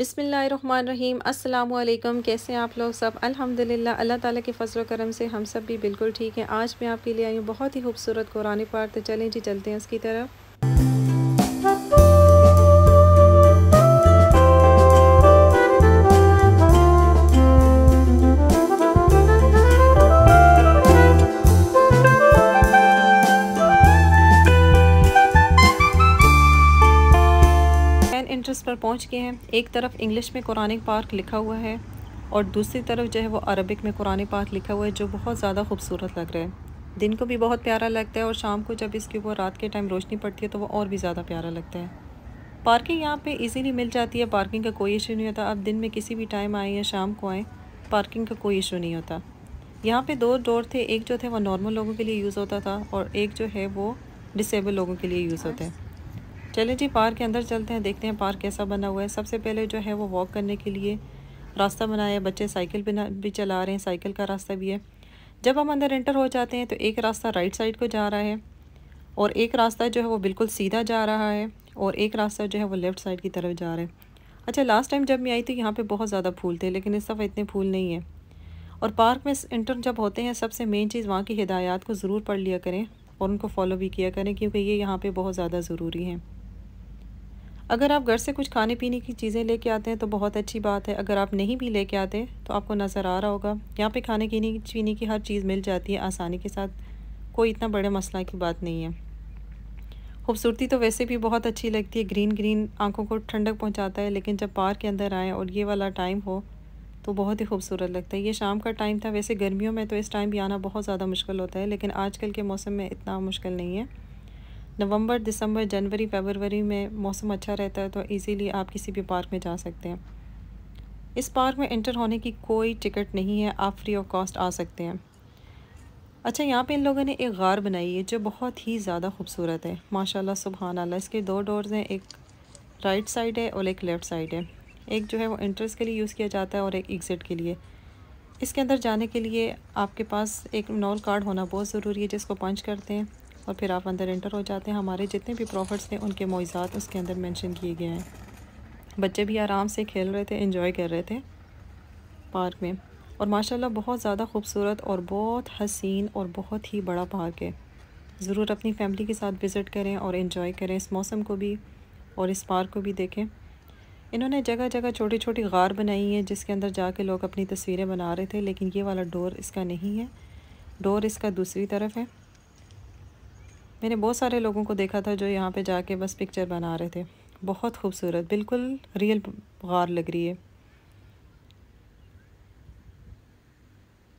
बिसमीम् अल्लाम कैसे आप लोग सब अल्हम्दुलिल्लाह अल्लाह ताला के फ़सल करम से हम सब भी बिल्कुल ठीक हैं आज मैं आपके लिए आई हूँ बहुत ही खूबसूरत कुरान पाक तो चलें जी चलते हैं उसकी तरफ पर पहुंच गए हैं एक तरफ इंग्लिश में कुरान पार्क लिखा हुआ है और दूसरी तरफ जो है वो अरबिक में कुरान पार्क लिखा हुआ है जो बहुत ज़्यादा खूबसूरत लग रहा है दिन को भी बहुत प्यारा लगता है और शाम को जब इसके ऊपर रात के टाइम रोशनी पड़ती है तो वो और भी ज़्यादा प्यारा लगता है पार्किंग यहाँ पे इजीली मिल जाती है पार्किंग का कोई इशू नहीं होता आप दिन में किसी भी टाइम आएँ या शाम को आएँ पार्किंग का कोई इशू नहीं होता यहाँ पे दो डोर थे एक जो थे वो नॉर्मल लोगों के लिए यूज़ होता था और एक जो है वो डिसेबल लोगों के लिए यूज़ होता है चले जी पार्क के अंदर चलते हैं देखते हैं पार्क कैसा बना हुआ है सबसे पहले जो है वो वॉक करने के लिए रास्ता बनाया है बच्चे साइकिल भी भी चला रहे हैं साइकिल का रास्ता भी है जब हम अंदर एंटर हो जाते हैं तो एक रास्ता राइट साइड को जा रहा है और एक रास्ता जो है वो बिल्कुल सीधा जा रहा है और एक रास्ता जो है वो लेफ़्ट साइड की तरफ जा रहा है अच्छा लास्ट टाइम जब मैं आई थी यहाँ पे बहुत ज़्यादा फूल थे लेकिन इस दफ़ा इतने फूल नहीं है और पार्क में इंटर जब होते हैं सबसे मेन चीज़ वहाँ की हिदायत को ज़रूर पढ़ लिया करें और उनको फॉलो भी किया करें क्योंकि ये यहाँ पे बहुत ज़्यादा ज़रूरी हैं अगर आप घर से कुछ खाने पीने की चीज़ें लेके आते हैं तो बहुत अच्छी बात है अगर आप नहीं भी लेके आते तो आपको नज़र आ रहा होगा यहाँ पे खाने पीने की हर चीज़ मिल जाती है आसानी के साथ कोई इतना बड़े मसला की बात नहीं है खूबसूरती तो वैसे भी बहुत अच्छी लगती है ग्रीन ग्रीन आँखों को ठंडक पहुँचाता है लेकिन जब पार्क के अंदर आएँ और ये वाला टाइम हो तो बहुत ही खूबसूरत लगता है ये शाम का टाइम था वैसे गर्मियों में तो इस टाइम भी आना बहुत ज़्यादा मुश्किल होता है लेकिन आजकल के मौसम में इतना मुश्किल नहीं है नवंबर दिसंबर जनवरी फेबरवरी में मौसम अच्छा रहता है तो ईज़िली आप किसी भी पार्क में जा सकते हैं इस पार्क में एंटर होने की कोई टिकट नहीं है आप फ्री ऑफ कॉस्ट आ सकते हैं अच्छा यहाँ पे इन लोगों ने एक गार बनाई है जो बहुत ही ज़्यादा खूबसूरत है माशाल्लाह सुबहान अल्लाह इसके दो डोर्स हैं एक राइट साइड है और एक लेफ़्ट साइड है एक जो है वो एंट्रेंस के लिए यूज़ किया जाता है और एक एग्ज़िट के लिए इसके अंदर जाने के लिए आपके पास एक नॉल कार्ड होना बहुत ज़रूरी है जिसको पंच करते हैं और फिर आप अंदर एंटर हो जाते हैं हमारे जितने भी प्रॉफिट्स थे उनके मुआजात उसके अंदर मेंशन किए गए हैं बच्चे भी आराम से खेल रहे थे इन्जॉय कर रहे थे पार्क में और माशाल्लाह बहुत ज़्यादा खूबसूरत और बहुत हसीन और बहुत ही बड़ा पार्क है ज़रूर अपनी फ़ैमिली के साथ विज़िट करें और इन्जॉय करें इस मौसम को भी और इस पार्क को भी देखें इन्होंने जगह जगह छोटी छोटी गार बनाई है जिसके अंदर जाके लोग अपनी तस्वीरें बना रहे थे लेकिन ये वाला डोर इसका नहीं है डोर इसका दूसरी तरफ है मैंने बहुत सारे लोगों को देखा था जो यहाँ पे जाके बस पिक्चर बना रहे थे बहुत खूबसूरत बिल्कुल रियल गार लग रही है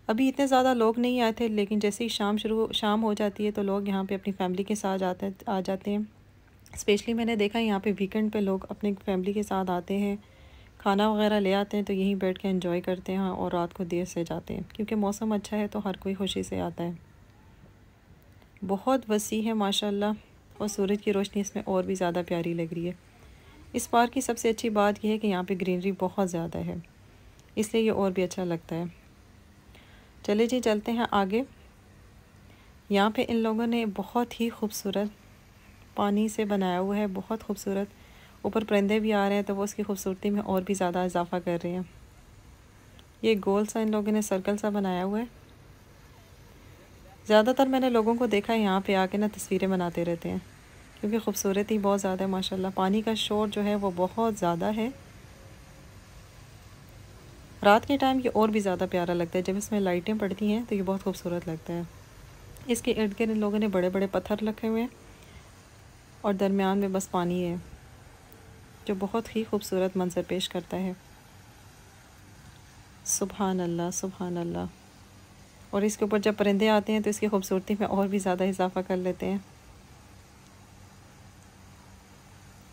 अभी इतने ज़्यादा लोग नहीं आए थे लेकिन जैसे ही शाम शुरू शाम हो जाती है तो लोग यहाँ पे अपनी फैमिली के साथ जाते आ जाते हैं स्पेशली मैंने देखा यहाँ पे वीकेंड पे लोग अपनी फैमिली के साथ आते हैं खाना वगैरह ले आते हैं तो यहीं बैठ के इन्जॉय करते हैं और रात को देर से जाते हैं क्योंकि मौसम अच्छा है तो हर कोई खुशी से आता है बहुत वसी है माशाल्लाह और सूरज की रोशनी इसमें और भी ज़्यादा प्यारी लग रही है इस पार्क की सबसे अच्छी बात यह है कि यहाँ पे ग्रीनरी बहुत ज़्यादा है इसलिए ये और भी अच्छा लगता है चले जी चलते हैं आगे यहाँ पे इन लोगों ने बहुत ही खूबसूरत पानी से बनाया हुआ है बहुत खूबसूरत ऊपर परिंदे भी आ रहे हैं तो वो उसकी खूबसूरती में और भी ज़्यादा इजाफा कर रहे हैं ये गोल सा इन लोगों ने सर्कल सा बनाया हुआ है ज़्यादातर मैंने लोगों को देखा है यहाँ पे आके ना तस्वीरें बनाते रहते हैं क्योंकि खूबसूरती बहुत ज़्यादा है माशाल्लाह पानी का शोर जो है वो बहुत ज़्यादा है रात के टाइम ये और भी ज़्यादा प्यारा लगता है जब इसमें लाइटें पड़ती हैं तो ये बहुत खूबसूरत लगता है इसके इर्द गिर्द लोगों ने बड़े बड़े पत्थर रखे हुए हैं और दरमियान में बस पानी है जो बहुत ही खूबसूरत मंजर पेश करता है सुबहान अल्लाह अल्लाह और इसके ऊपर जब परिंदे आते हैं तो इसकी खूबसूरती में और भी ज़्यादा इजाफा कर लेते हैं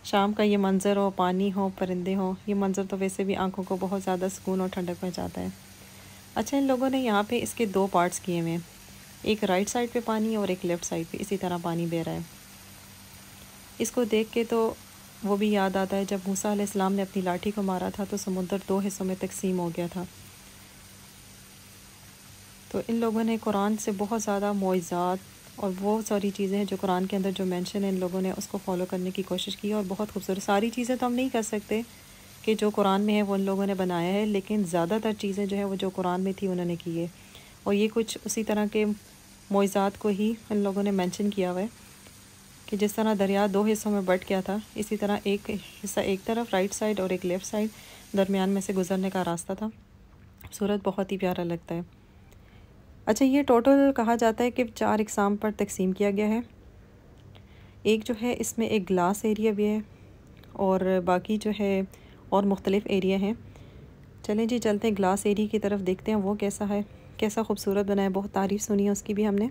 शाम का ये मंज़र हो पानी हो परिंदे हो ये मंज़र तो वैसे भी आंखों को बहुत ज़्यादा सुकून और ठंडक पहुँचाता है अच्छा इन लोगों ने यहाँ पे इसके दो पार्ट्स किए हुए हैं एक राइट साइड पे पानी और एक लेफ़्ट साइड पे इसी तरह पानी बह रहा है इसको देख के तो वो भी याद आता है जब मूसा ने अपनी लाठी को मारा था तो समुद्र दो हिस्सों में तकसीम हो गया था तो इन लोगों ने कुरान से बहुत ज़्यादा मुआजात और वो सारी चीज़ें हैं जो कुरान के अंदर जो मेंशन है इन लोगों ने उसको फॉलो करने की कोशिश की और बहुत खूबसूरत सारी चीज़ें तो हम नहीं कर सकते कि जो कुरान में है वो उन लोगों ने बनाया है लेकिन ज़्यादातर चीज़ें जो है वो जो कुरान में थी उन्होंने की है और ये कुछ उसी तरह के मुआजात को ही इन लोगों ने मैंशन किया हुआ है कि जिस तरह दरिया दो हिस्सों में बट गया था इसी तरह एक हिस्सा एक तरफ राइट साइड और एक लेफ़्ट साइड दरमियान में से गुजरने का रास्ता था सूरत बहुत ही प्यारा लगता है अच्छा ये टोटल कहा जाता है कि चार इकसाम पर तकसीम किया गया है एक जो है इसमें एक ग्लास एरिया भी है और बाकी जो है और मुख्तलिफ़ एरिया हैं चलें जी चलते हैं ग्लास एरिया की तरफ देखते हैं वो कैसा है कैसा खूबसूरत बना है बहुत तारीफ़ सुनी है उसकी भी हमने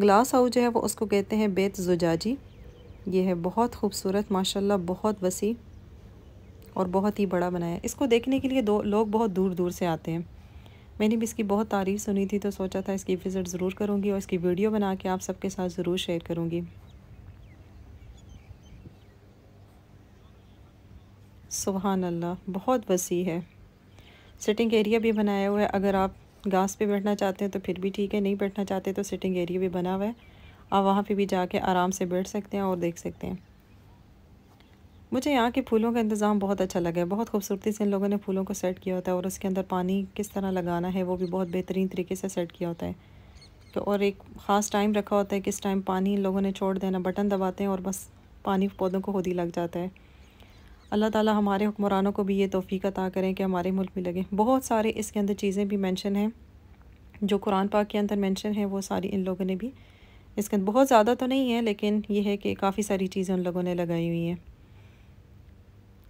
ग्लास हाउस जो है वो उसको कहते हैं बेत जुजाजी ये है बहुत खूबसूरत माशाल्लाह बहुत वसी और बहुत ही बड़ा बनाया है इसको देखने के लिए दो लोग बहुत दूर दूर से आते हैं मैंने भी इसकी बहुत तारीफ़ सुनी थी तो सोचा था इसकी विज़िट ज़रूर करूँगी और इसकी वीडियो बना के आप सबके साथ ज़रूर शेयर करूँगी सुबहान अल्लाह बहुत वसी है सिटिंग एरिया भी बनाया हुआ है अगर आप घास पे बैठना चाहते हैं तो फिर भी ठीक है नहीं बैठना चाहते तो सिटिंग एरिया भी बना हुआ है आप वहाँ पे भी जाके आराम से बैठ सकते हैं और देख सकते हैं मुझे यहाँ के फूलों का इंतज़ाम बहुत अच्छा लगा है बहुत खूबसूरती से इन लोगों ने फूलों को सेट किया होता है और उसके अंदर पानी किस तरह लगाना है वो भी बहुत बेहतरीन तरीके से सेट किया होता है तो और एक ख़ास टाइम रखा होता है किस टाइम पानी इन लोगों ने छोड़ देना बटन दबाते हैं और बस पानी पौधों को खुद ही लग जाता है अल्लाह ताला हमारे हुक्मरानों को भी ये तोफ़ी अता करें कि हमारे मुल्क में लगे बहुत सारे इसके अंदर चीज़ें भी मैंशन हैं जो कुरान पाक के अंदर मैंशन है वो सारी इन लोगों ने भी इसके अंदर बहुत ज़्यादा तो नहीं है लेकिन ये है कि काफ़ी सारी चीज़ें उन लोगों ने लगाई हुई हैं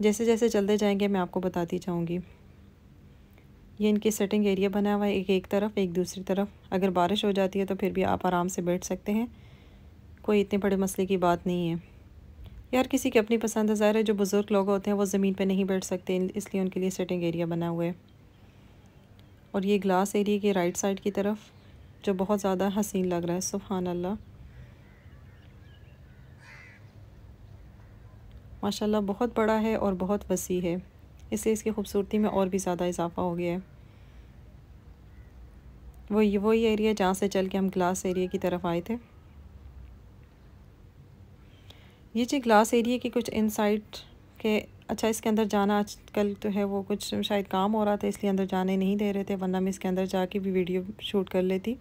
जैसे जैसे चलते जाएंगे मैं आपको बताती जाऊँगी ये इनके सेटिंग एरिया बना हुआ है एक एक तरफ एक दूसरी तरफ अगर बारिश हो जाती है तो फिर भी आप आराम से बैठ सकते हैं कोई इतने बड़े मसले की बात नहीं है यार किसी की अपनी पसंद है ज़ाहिर है जो बुज़ुर्ग लोग होते हैं वो ज़मीन पे नहीं बैठ सकते इसलिए उनके लिए सेटिंग एरिया बना हुआ है और ये ग्लास एरिया के राइट साइड की तरफ जो बहुत ज़्यादा हसीन लग रहा है सुबहानल्ला अल्लाह माशाल्लाह बहुत बड़ा है और बहुत वसी है इससे इसकी खूबसूरती में और भी ज़्यादा इजाफा हो गया है वो ये वही एरिया जहाँ से चल के हम ग्लास एरिया की तरफ आए थे ये जी ग्लास एरिया की कुछ इनसाइट के अच्छा इसके अंदर जाना आजकल तो है वो कुछ शायद काम हो रहा था इसलिए अंदर जाने नहीं दे रहे थे वरना मैं इसके अंदर जाके भी वीडियो शूट कर लेती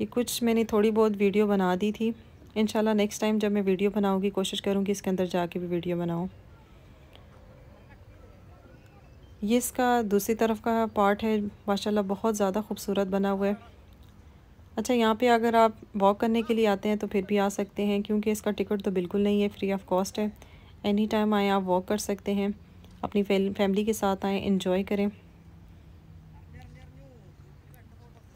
ये कुछ मैंने थोड़ी बहुत वीडियो बना दी थी इनशाला नेक्स्ट टाइम जब मैं वीडियो बनाऊँगी कोशिश करूँगी इसके अंदर जाके भी वीडियो बनाऊँ ये इसका दूसरी तरफ का पार्ट है माशाल्लाह बहुत ज़्यादा खूबसूरत बना हुआ है अच्छा यहाँ पे अगर आप वॉक करने के लिए आते हैं तो फिर भी आ सकते हैं क्योंकि इसका टिकट तो बिल्कुल नहीं है फ्री ऑफ कॉस्ट है एनी टाइम आएँ आप वॉक कर सकते हैं अपनी फैमिली के साथ आएँ इन्जॉय करें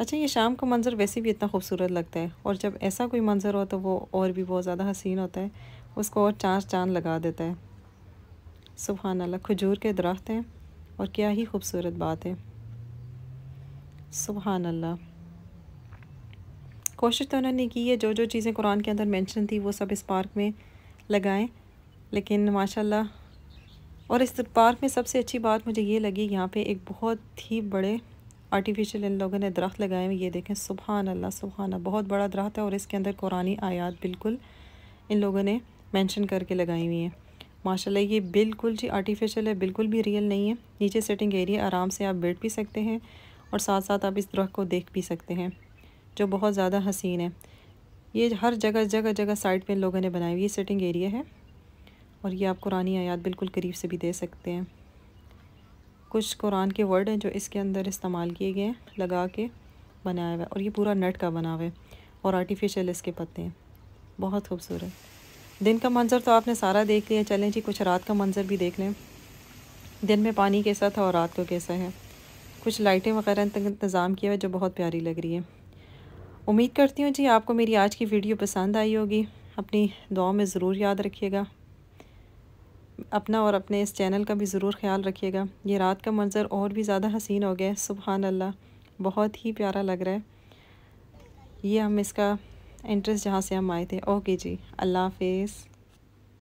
अच्छा ये शाम का मंज़र वैसे भी इतना खूबसूरत लगता है और जब ऐसा कोई मंज़र हो तो वो और भी बहुत ज़्यादा हसीन होता है उसको और चाँद चाँद लगा देता है सुबहानल्ला खजूर के दरख्त हैं और क्या ही खूबसूरत बात है सुबहान अल्लाह कोशिश तो उन्होंने की है जो जो चीज़ें कुरान के अंदर मेंशन थी वो सब इस पार्क में लगाएं लेकिन माशाल्लाह और इस पार्क में सबसे अच्छी बात मुझे ये लगी यहाँ पे एक बहुत ही बड़े आर्टिफिशियल इन लोगों ने दरख्त लगाए हुए ये देखें सुबहान अल्लाह सुबहाना बहुत बड़ा दरख्त है और इसके अंदर कुरानी आयात बिल्कुल इन लोगों ने मेंशन करके लगाई हुई है माशाल्लाह ये बिल्कुल जी आर्टिफिशियल है बिल्कुल भी रियल नहीं है नीचे सेटिंग एरिया आराम से आप बैठ भी सकते हैं और साथ साथ आप इस दरख्त को देख भी सकते हैं जो बहुत ज़्यादा हसीन है ये हर जगह जगह जगह साइड पे इन लोगों ने बनाई हुई ये सेटिंग एरिया है और ये आप कुरानी आयात बिल्कुल करीब से भी दे सकते हैं कुछ कुरान के वर्ड हैं जो इसके अंदर इस्तेमाल किए गए हैं लगा के बनाया हुआ है और ये पूरा नट का बना हुआ है और आर्टिफिशियल इसके पत्ते हैं बहुत खूबसूरत दिन का मंज़र तो आपने सारा देख लिया चलें जी कुछ रात का मंज़र भी देख लें दिन में पानी कैसा था और रात को कैसा है कुछ लाइटें वगैरह इंतज़ाम किया हुआ जो बहुत प्यारी लग रही है उम्मीद करती हूँ जी आपको मेरी आज की वीडियो पसंद आई होगी अपनी दुआ में ज़रूर याद रखिएगा अपना और अपने इस चैनल का भी ज़रूर ख्याल रखिएगा ये रात का मंज़र और भी ज़्यादा हसीन हो गया सुबहान अल्लाह बहुत ही प्यारा लग रहा है ये हम इसका इंटरेस्ट जहाँ से हम आए थे ओके जी अल्लाह हाफिज़